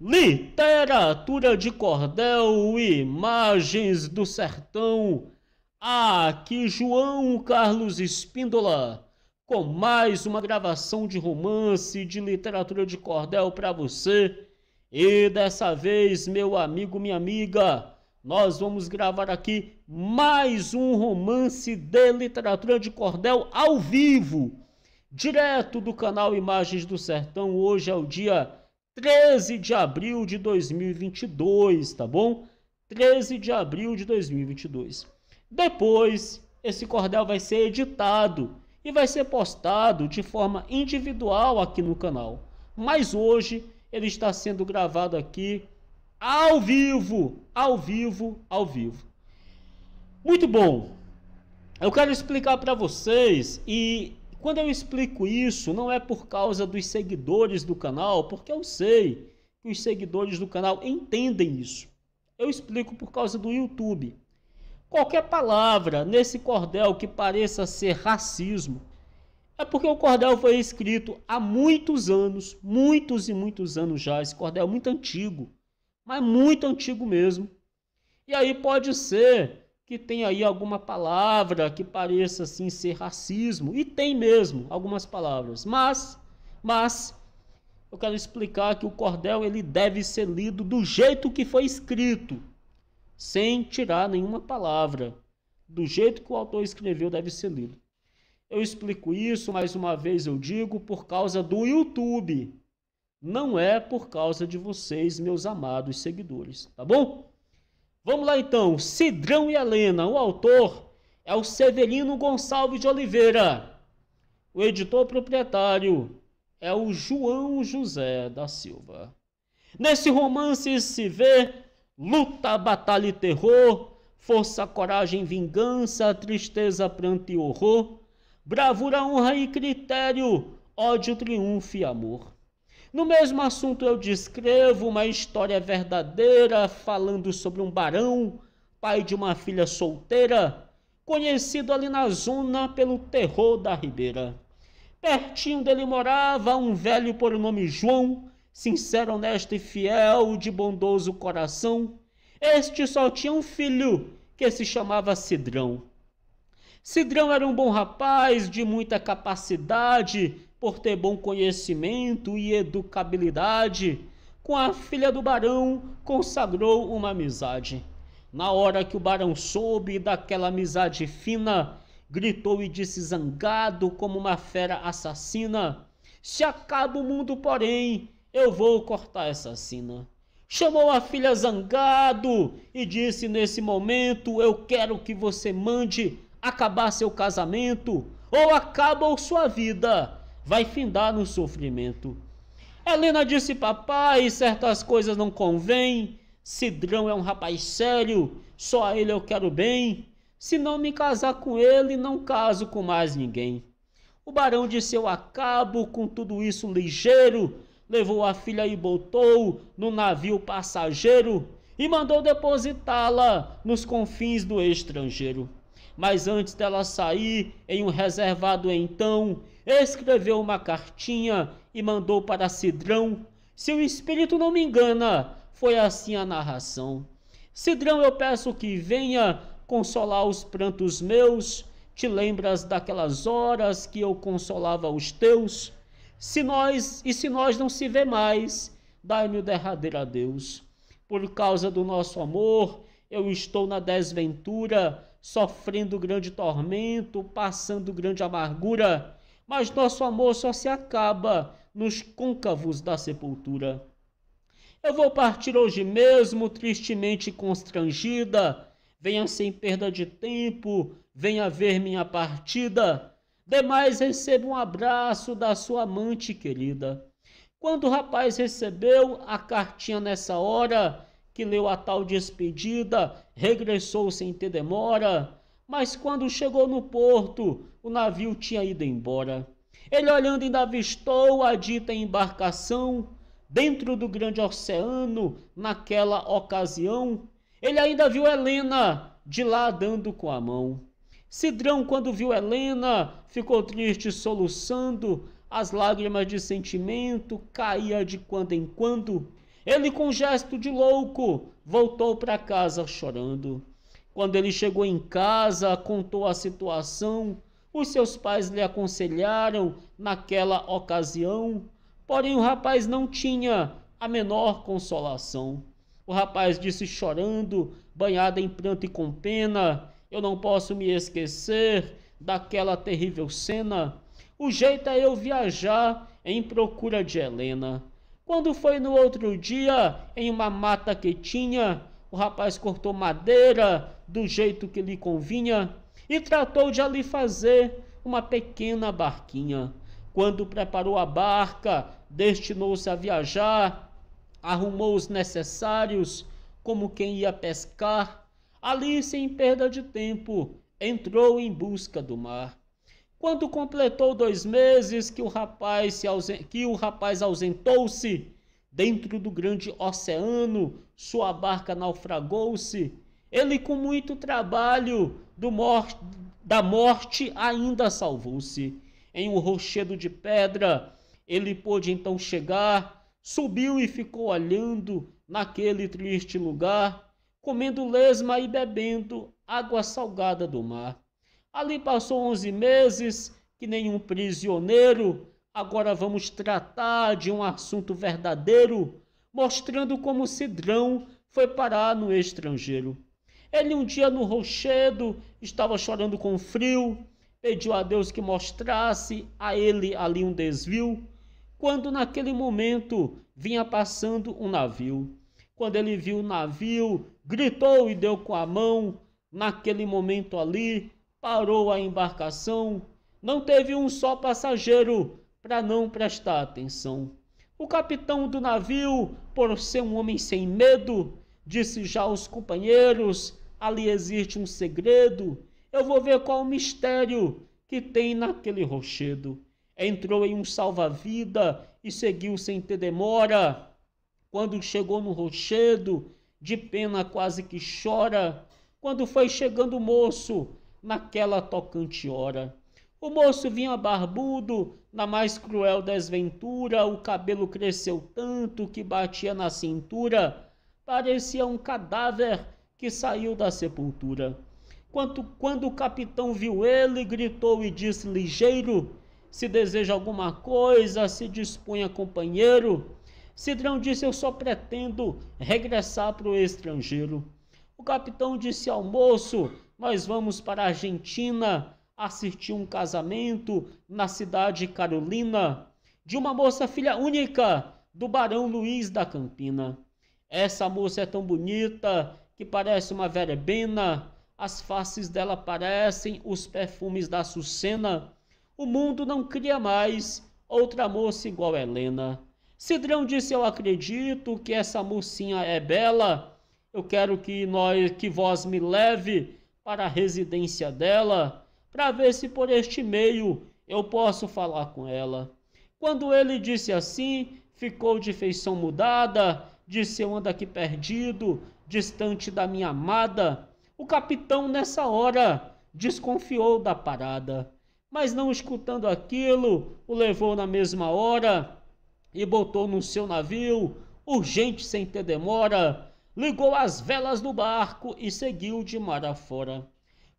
literatura de cordel, imagens do sertão. Aqui João Carlos Espíndola com mais uma gravação de romance de literatura de cordel para você. E dessa vez, meu amigo, minha amiga, nós vamos gravar aqui mais um romance de literatura de cordel ao vivo, direto do canal Imagens do Sertão. Hoje é o dia 13 de abril de 2022, tá bom? 13 de abril de 2022. Depois, esse cordel vai ser editado e vai ser postado de forma individual aqui no canal. Mas hoje ele está sendo gravado aqui ao vivo, ao vivo, ao vivo. Muito bom. Eu quero explicar para vocês e quando eu explico isso, não é por causa dos seguidores do canal, porque eu sei que os seguidores do canal entendem isso. Eu explico por causa do YouTube. Qualquer palavra nesse cordel que pareça ser racismo, é porque o cordel foi escrito há muitos anos, muitos e muitos anos já. Esse cordel é muito antigo, mas muito antigo mesmo. E aí pode ser que tem aí alguma palavra que pareça assim ser racismo, e tem mesmo algumas palavras, mas mas eu quero explicar que o cordel ele deve ser lido do jeito que foi escrito, sem tirar nenhuma palavra. Do jeito que o autor escreveu deve ser lido. Eu explico isso, mais uma vez eu digo, por causa do YouTube. Não é por causa de vocês, meus amados seguidores, tá bom? Vamos lá então, Cidrão e Helena. O autor é o Severino Gonçalves de Oliveira. O editor proprietário é o João José da Silva. Nesse romance se vê luta, batalha e terror, força, coragem, vingança, tristeza, pranto e horror, bravura, honra e critério, ódio, triunfo e amor. No mesmo assunto, eu descrevo uma história verdadeira falando sobre um barão, pai de uma filha solteira, conhecido ali na zona pelo terror da Ribeira. Pertinho dele morava um velho por nome João, sincero, honesto e fiel, de bondoso coração. Este só tinha um filho, que se chamava Cidrão. Cidrão era um bom rapaz de muita capacidade por ter bom conhecimento e educabilidade, com a filha do barão consagrou uma amizade. Na hora que o barão soube daquela amizade fina, gritou e disse zangado como uma fera assassina: Se acaba o mundo, porém, eu vou cortar essa sina. Chamou a filha zangado e disse: Nesse momento eu quero que você mande acabar seu casamento, ou acaba sua vida, vai findar no sofrimento. Helena disse: Papai, certas coisas não convêm. Cidrão é um rapaz sério, só a ele eu quero bem. Se não me casar com ele, não caso com mais ninguém. O barão disse: Eu acabo com tudo isso ligeiro. Levou a filha e botou no navio passageiro e mandou depositá-la nos confins do estrangeiro mas antes dela sair, em um reservado então, escreveu uma cartinha e mandou para Cidrão. Se o espírito não me engana, foi assim a narração. Cidrão, eu peço que venha consolar os prantos meus. Te lembras daquelas horas que eu consolava os teus? Se nós e se nós não se vê mais, dai-me o derradeiro adeus. Por causa do nosso amor, eu estou na desventura, sofrendo grande tormento, passando grande amargura, mas nosso amor só se acaba nos côncavos da sepultura. Eu vou partir hoje mesmo, tristemente constrangida. Venha sem perda de tempo, venha ver minha partida. Demais receba um abraço da sua amante querida. Quando o rapaz recebeu a cartinha nessa hora, que leu a tal despedida, regressou sem ter demora, mas quando chegou no porto, o navio tinha ido embora. Ele olhando ainda avistou a dita embarcação dentro do grande oceano naquela ocasião. Ele ainda viu Helena de lá dando com a mão. Cidrão, quando viu Helena, ficou triste, soluçando, as lágrimas de sentimento caía de quando em quando. Ele, com um gesto de louco, voltou para casa chorando. Quando ele chegou em casa, contou a situação. Os seus pais lhe aconselharam naquela ocasião, porém o rapaz não tinha a menor consolação. O rapaz disse chorando, banhado em pranto e com pena: Eu não posso me esquecer daquela terrível cena. O jeito é eu viajar em procura de Helena. Quando foi no outro dia, em uma mata que tinha, o rapaz cortou madeira do jeito que lhe convinha e tratou de ali fazer uma pequena barquinha. Quando preparou a barca, destinou-se a viajar, arrumou os necessários, como quem ia pescar. Ali, sem perda de tempo, entrou em busca do mar. Quando completou dois meses que o rapaz, se ausen... que o rapaz ausentou-se dentro do grande oceano, sua barca naufragou-se. Ele, com muito trabalho mor... da morte, ainda salvou-se. Em um rochedo de pedra, ele pôde então chegar, subiu e ficou olhando naquele triste lugar, comendo lesma e bebendo água salgada do mar. Ali passou 11 meses, que nenhum prisioneiro. Agora vamos tratar de um assunto verdadeiro, mostrando como Cidrão foi parar no estrangeiro. Ele um dia no rochedo estava chorando com frio, pediu a Deus que mostrasse a ele ali um desvio, quando naquele momento vinha passando um navio. Quando ele viu o navio, gritou e deu com a mão. Naquele momento ali, parou a embarcação, não teve um só passageiro para não prestar atenção. O capitão do navio, por ser um homem sem medo, disse já aos companheiros: ali existe um segredo, eu vou ver qual o mistério que tem naquele rochedo. Entrou em um salva-vida e seguiu sem ter demora. Quando chegou no rochedo, de pena quase que chora. Quando foi chegando o moço, naquela tocante hora. O moço vinha barbudo, na mais cruel desventura, o cabelo cresceu tanto que batia na cintura, parecia um cadáver que saiu da sepultura. Quanto, quando o capitão viu ele, gritou e disse ligeiro: Se deseja alguma coisa, se dispunha, companheiro. Cidrão disse: Eu só pretendo regressar para o estrangeiro. O capitão disse ao moço: nós vamos para a Argentina assistir um casamento na cidade Carolina de uma moça filha única do Barão Luiz da Campina. Essa moça é tão bonita que parece uma bena. as faces dela parecem os perfumes da Sucena. O mundo não cria mais outra moça igual a Helena. Cidrão disse: Eu acredito que essa mocinha é bela. Eu quero que nós, que vós me leve para a residência dela para ver se por este meio eu posso falar com ela. Quando ele disse assim, ficou de feição mudada, disse eu ando aqui perdido, distante da minha amada. O capitão, nessa hora, desconfiou da parada, mas não escutando aquilo, o levou na mesma hora e botou no seu navio, urgente sem ter demora, ligou as velas do barco e seguiu de mar afora.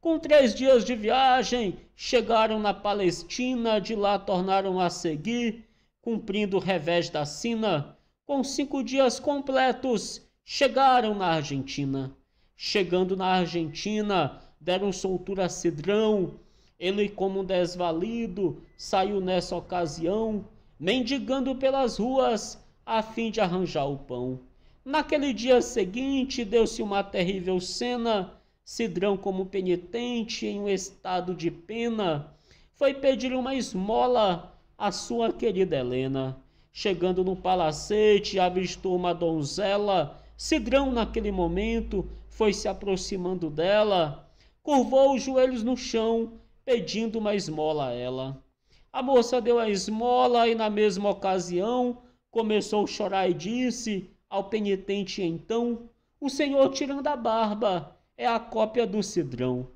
Com três dias de viagem, chegaram na Palestina, de lá tornaram a seguir, cumprindo o revés da sina. Com cinco dias completos, chegaram na Argentina. Chegando na Argentina, deram soltura a Cidrão. Ele, como desvalido, saiu nessa ocasião, mendigando pelas ruas a fim de arranjar o pão. Naquele dia seguinte, deu-se uma terrível cena. Cidrão, como penitente, em um estado de pena, foi pedir uma esmola à sua querida Helena. Chegando no palacete, avistou uma donzela. Cidrão, naquele momento, foi se aproximando dela, curvou os joelhos no chão, pedindo uma esmola a ela. A moça deu a esmola e, na mesma ocasião, começou a chorar e disse: ao penitente, então, o Senhor tirando a barba é a cópia do cidrão.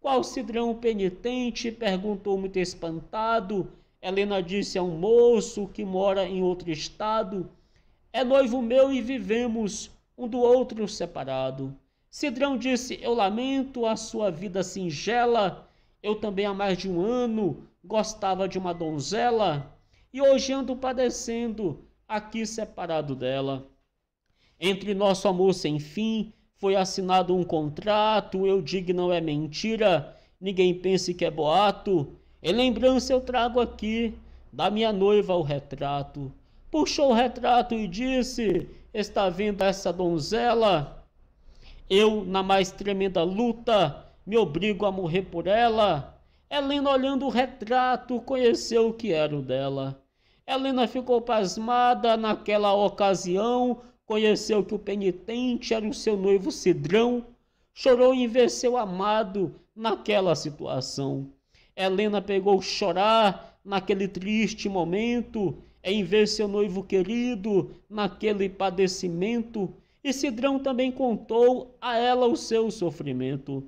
Qual cidrão penitente? perguntou muito espantado. Helena disse a um moço que mora em outro estado: É noivo meu e vivemos um do outro separado. Cidrão disse: Eu lamento a sua vida singela. Eu também há mais de um ano gostava de uma donzela e hoje ando padecendo aqui separado dela. Entre nosso amor sem fim, foi assinado um contrato, eu digo não é mentira, ninguém pense que é boato. Em lembrança eu trago aqui da minha noiva o retrato. Puxou o retrato e disse: Está vendo essa donzela? Eu, na mais tremenda luta, me obrigo a morrer por ela. Helena, olhando o retrato, conheceu o que era o dela. Helena ficou pasmada naquela ocasião, Conheceu que o penitente era o seu noivo Cidrão, chorou em ver seu amado naquela situação. Helena pegou chorar naquele triste momento, em ver seu noivo querido naquele padecimento, e Cidrão também contou a ela o seu sofrimento.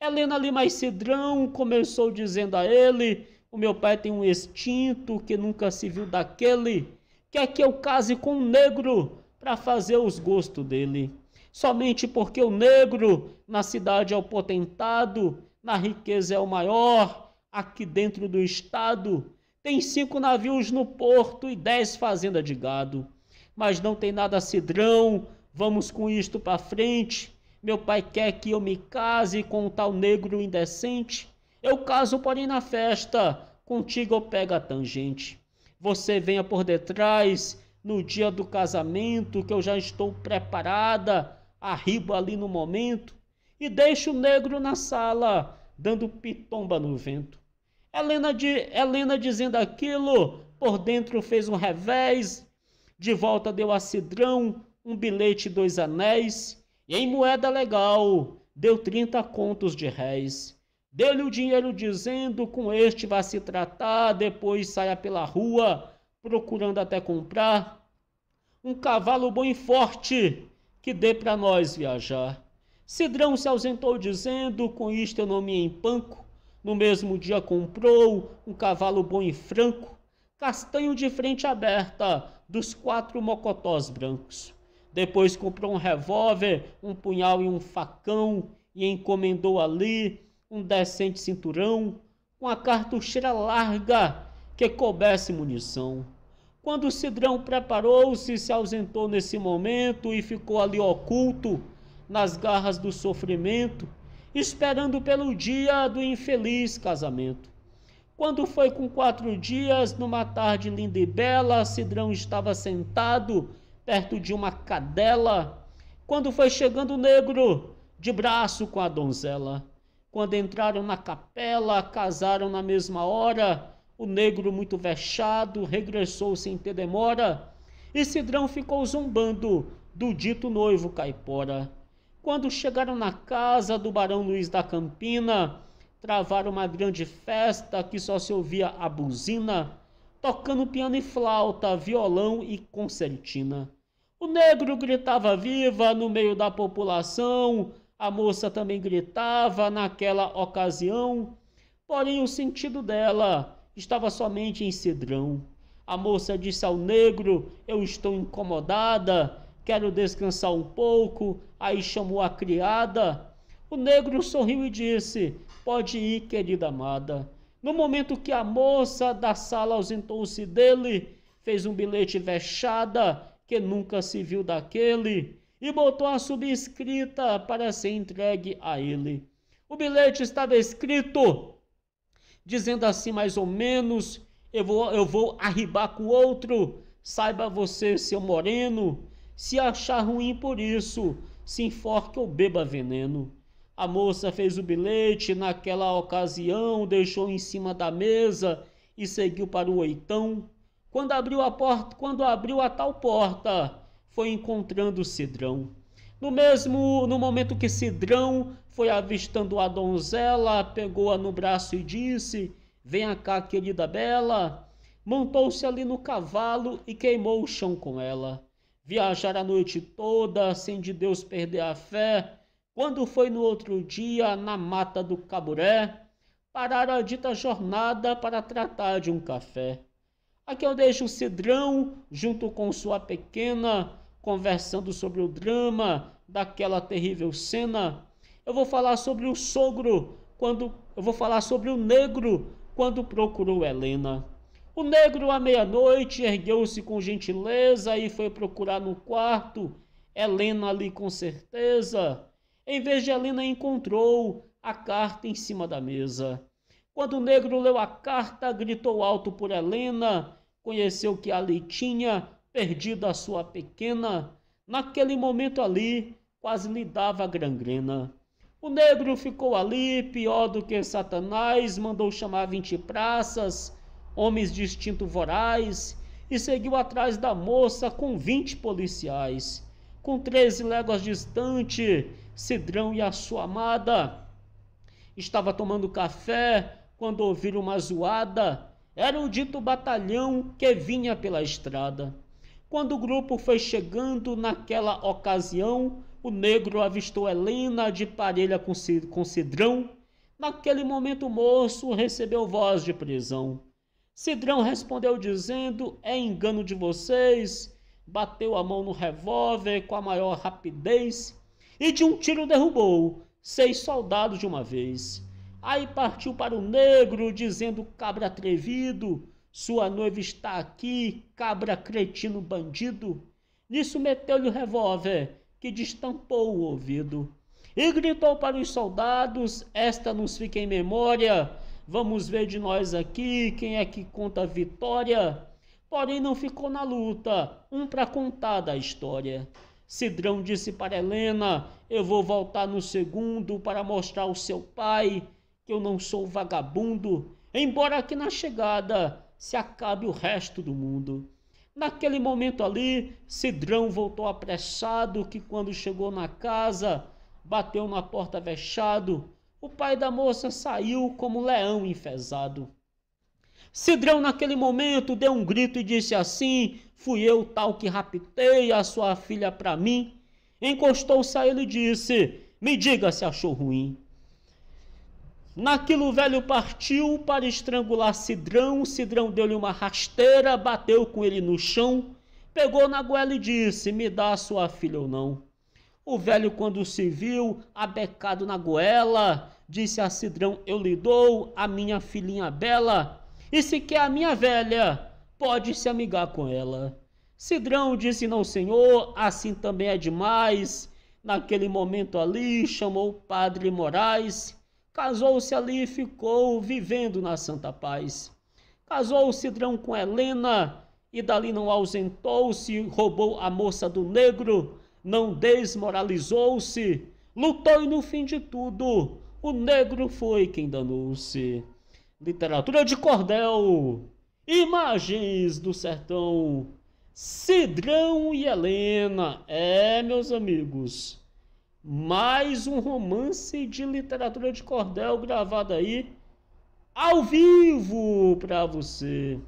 Helena ali mais Cidrão começou dizendo a ele: O meu pai tem um instinto que nunca se viu daquele, quer que eu case com um negro para fazer os gostos dele. Somente porque o negro na cidade é o potentado, na riqueza é o maior, aqui dentro do estado tem cinco navios no porto e dez fazendas de gado. Mas não tem nada cidrão, vamos com isto para frente. Meu pai quer que eu me case com um tal negro indecente. Eu caso, porém, na festa, contigo eu pego a tangente. Você venha por detrás no dia do casamento, que eu já estou preparada, arribo ali no momento e deixo o negro na sala, dando pitomba no vento. Helena, de, Helena dizendo aquilo, por dentro fez um revés, de volta deu a Cidrão um bilhete e dois anéis, e em moeda legal deu 30 contos de réis. Deu-lhe o dinheiro dizendo: com este vai se tratar, depois saia pela rua, procurando até comprar um cavalo bom e forte que dê para nós viajar. Cidrão se ausentou dizendo: Com isto eu não me empanco. No mesmo dia comprou um cavalo bom e franco, castanho de frente aberta, dos quatro mocotós brancos. Depois comprou um revólver, um punhal e um facão, e encomendou ali um decente cinturão, com a cartucheira larga que coubesse munição. Quando Cidrão preparou-se, se ausentou nesse momento e ficou ali oculto, nas garras do sofrimento, esperando pelo dia do infeliz casamento. Quando foi com quatro dias, numa tarde linda e bela, Cidrão estava sentado perto de uma cadela. Quando foi chegando o negro, de braço com a donzela. Quando entraram na capela, casaram na mesma hora o negro, muito vexado, regressou sem ter demora, e Cidrão ficou zombando do dito noivo caipora. Quando chegaram na casa do barão Luiz da Campina, travaram uma grande festa que só se ouvia a buzina, tocando piano e flauta, violão e concertina. O negro gritava viva no meio da população, a moça também gritava naquela ocasião, porém o sentido dela estava somente em cedrão. A moça disse ao negro: Eu estou incomodada, quero descansar um pouco. Aí chamou a criada. O negro sorriu e disse: Pode ir, querida amada. No momento que a moça da sala ausentou-se dele, fez um bilhete vexada, que nunca se viu daquele, e botou a subscrita para ser entregue a ele. O bilhete estava escrito: dizendo assim mais ou menos, eu vou, eu vou arribar com o outro, saiba você, seu moreno, se achar ruim por isso, se enforque ou beba veneno. A moça fez o bilhete, naquela ocasião deixou em cima da mesa e seguiu para o oitão. Quando abriu a porta, quando abriu a tal porta, foi encontrando o cidrão. No mesmo, no momento que Cidrão foi avistando a donzela, pegou-a no braço e disse: Venha cá, querida bela. Montou-se ali no cavalo e queimou o chão com ela. Viajar a noite toda, sem de Deus perder a fé. Quando foi no outro dia, na mata do Caburé, parar a dita jornada para tratar de um café. Aqui eu deixo o Cidrão, junto com sua pequena, conversando sobre o drama daquela terrível cena. Eu vou falar sobre o sogro quando eu vou falar sobre o negro quando procurou Helena. O negro à meia-noite ergueu-se com gentileza e foi procurar no quarto. Helena ali com certeza. Em vez de Helena encontrou a carta em cima da mesa. Quando o negro leu a carta, gritou alto por Helena, conheceu que ali tinha perdida a sua pequena, naquele momento ali quase lhe dava gangrena. O negro ficou ali, pior do que Satanás, mandou chamar vinte praças, homens de instinto voraz, e seguiu atrás da moça com vinte policiais. Com treze léguas distante, Cidrão e a sua amada estava tomando café quando ouviram uma zoada. Era o dito batalhão que vinha pela estrada. Quando o grupo foi chegando naquela ocasião, o negro avistou Helena de parelha com, com Cidrão. Naquele momento, o moço recebeu voz de prisão. Cidrão respondeu dizendo: É engano de vocês. Bateu a mão no revólver com a maior rapidez e de um tiro derrubou seis soldados de uma vez. Aí partiu para o negro, dizendo: Cabra atrevido, sua noiva está aqui, cabra cretino bandido. Nisso meteu-lhe o revólver, que destampou o ouvido. E gritou para os soldados: Esta nos fica em memória. Vamos ver de nós aqui quem é que conta a vitória. Porém, não ficou na luta, um para contar da história. Cidrão disse para Helena: Eu vou voltar no segundo para mostrar ao seu pai que eu não sou vagabundo. Embora aqui na chegada se acabe o resto do mundo. Naquele momento ali, Cidrão voltou apressado, que quando chegou na casa, bateu na porta fechado. O pai da moça saiu como leão enfesado. Cidrão, naquele momento, deu um grito e disse assim: Fui eu tal que raptei a sua filha para mim. Encostou-se a ele e disse: Me diga se achou ruim. Naquilo o velho partiu para estrangular Cidrão. Cidrão deu-lhe uma rasteira, bateu com ele no chão, pegou na goela e disse: Me dá sua filha ou não. O velho, quando se viu abecado na goela, disse a Cidrão: Eu lhe dou a minha filhinha bela, e se quer a minha velha, pode se amigar com ela. Cidrão disse: Não, senhor, assim também é demais. Naquele momento ali, chamou o padre Moraes Casou-se ali e ficou vivendo na Santa Paz. Casou-se Cidrão com Helena e dali não ausentou-se, roubou a moça do negro, não desmoralizou-se, lutou e no fim de tudo, o negro foi quem danou-se. Literatura de cordel, imagens do sertão, Cidrão e Helena. É, meus amigos mais um romance de literatura de cordel gravado aí ao vivo para você.